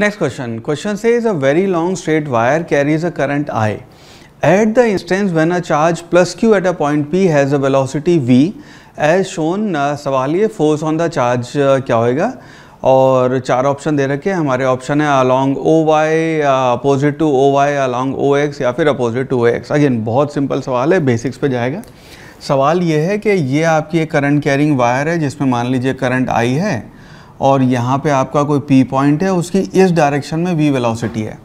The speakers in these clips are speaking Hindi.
नेक्स्ट क्वेश्चन क्वेश्चन से is a very long straight wire carries a current I at the instance when a charge plus q at a point P has a velocity v as shown सवाल ये फोर्स ऑन द चार्ज क्या होएगा और चार ऑप्शन दे रखे हैं हमारे ऑप्शन है along O Y opposite to O Y along O X या फिर opposite to O X again बहुत सिंपल सवाल है बेसिक्स पे जाएगा सवाल ये है कि ये आपकी एक करंट कैरिंग वायर है जिसमें मान लीजिए करंट आई है और यहाँ पे आपका कोई पी पॉइंट है उसकी इस डायरेक्शन में वी वेलोसिटी है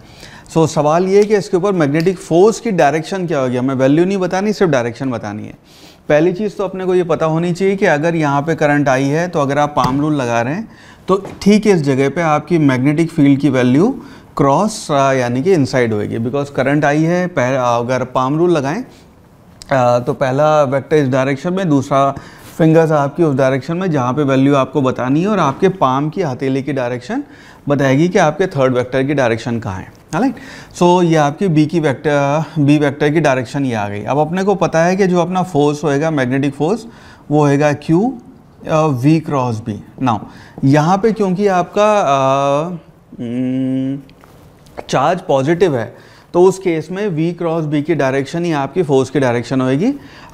सो so, सवाल ये है कि इसके ऊपर मैग्नेटिक फोर्स की डायरेक्शन क्या होगी हमें वैल्यू नहीं बतानी सिर्फ डायरेक्शन बतानी है पहली चीज़ तो अपने को ये पता होनी चाहिए कि अगर यहाँ पे करंट आई है तो अगर आप पाम रूल लगा रहे हैं तो ठीक इस जगह पे आपकी मैग्नेटिक फील्ड की वैल्यू क्रॉस यानी कि इनसाइड होएगी बिकॉज करंट आई है पह, अगर पाम रूल लगाएं तो पहला वेक्टर इस डायरेक्शन में दूसरा फिंगर्स आपकी उस डायरेक्शन में जहाँ पे वैल्यू आपको बतानी है और आपके पाम की हथेली की डायरेक्शन बताएगी कि आपके थर्ड वेक्टर की डायरेक्शन कहाँ है राइट सो so, ये आपकी बी की वेक्टर बी वेक्टर की डायरेक्शन ये आ गई अब अपने को पता है कि जो अपना फोर्स होएगा मैग्नेटिक फोर्स वो होएगा q v cross B now यहाँ पे क्योंकि आपका चार्ज हम्म, पॉजिटिव है तो उस केस में वी क्रॉस बी की डायरेक्शन ही आपकी फोर्स की डायरेक्शन होगी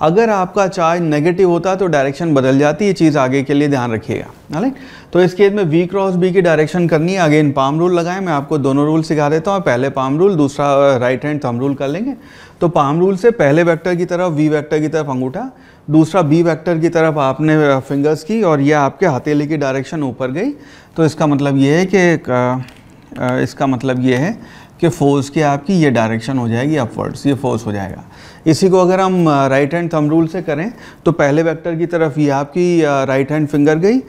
अगर आपका चार्ज नेगेटिव होता तो डायरेक्शन बदल जाती ये चीज़ आगे के लिए ध्यान रखिएगा राइट तो इस केस में वी क्रॉस बी की डायरेक्शन करनी है अगेन पाम रूल लगाएं मैं आपको दोनों रूल सिखा देता हूँ पहले पाम रूल दूसरा राइट हैंड थम रूल कर लेंगे तो पाम रूल से पहले वैक्टर की तरफ वी वैक्टर की तरफ अंगूठा दूसरा बी वैक्टर की तरफ आपने फिंगर्स uh, की और यह आपके हथेली की डायरेक्शन ऊपर गई तो इसका मतलब ये है कि uh, uh, इसका मतलब ये है कि फ़ोर्स की आपकी ये डायरेक्शन हो जाएगी अपवर्ड्स ये फोर्स हो जाएगा इसी को अगर हम राइट हैंड थम रूल से करें तो पहले वेक्टर की तरफ ये आपकी राइट हैंड फिंगर गई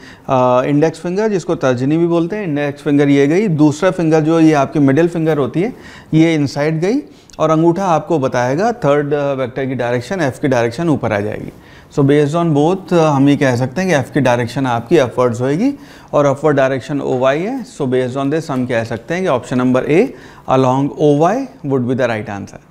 इंडेक्स uh, फिंगर जिसको तर्जनी भी बोलते हैं इंडेक्स फिंगर ये गई दूसरा फिंगर जो ये आपकी मिडिल फिंगर होती है ये इनसाइड गई और अंगूठा आपको बताएगा थर्ड वेक्टर uh, की डायरेक्शन एफ़ की डायरेक्शन ऊपर आ जाएगी सो बेस्ड ऑन बोथ हम ये कह सकते हैं कि एफ़ की डायरेक्शन आपकी अपवर्ड्स होएगी और अपवर्ड डायरेक्शन ओ वाई है सो बेस्ड ऑन दिस हम कह सकते हैं कि option number A along O Y would be the right answer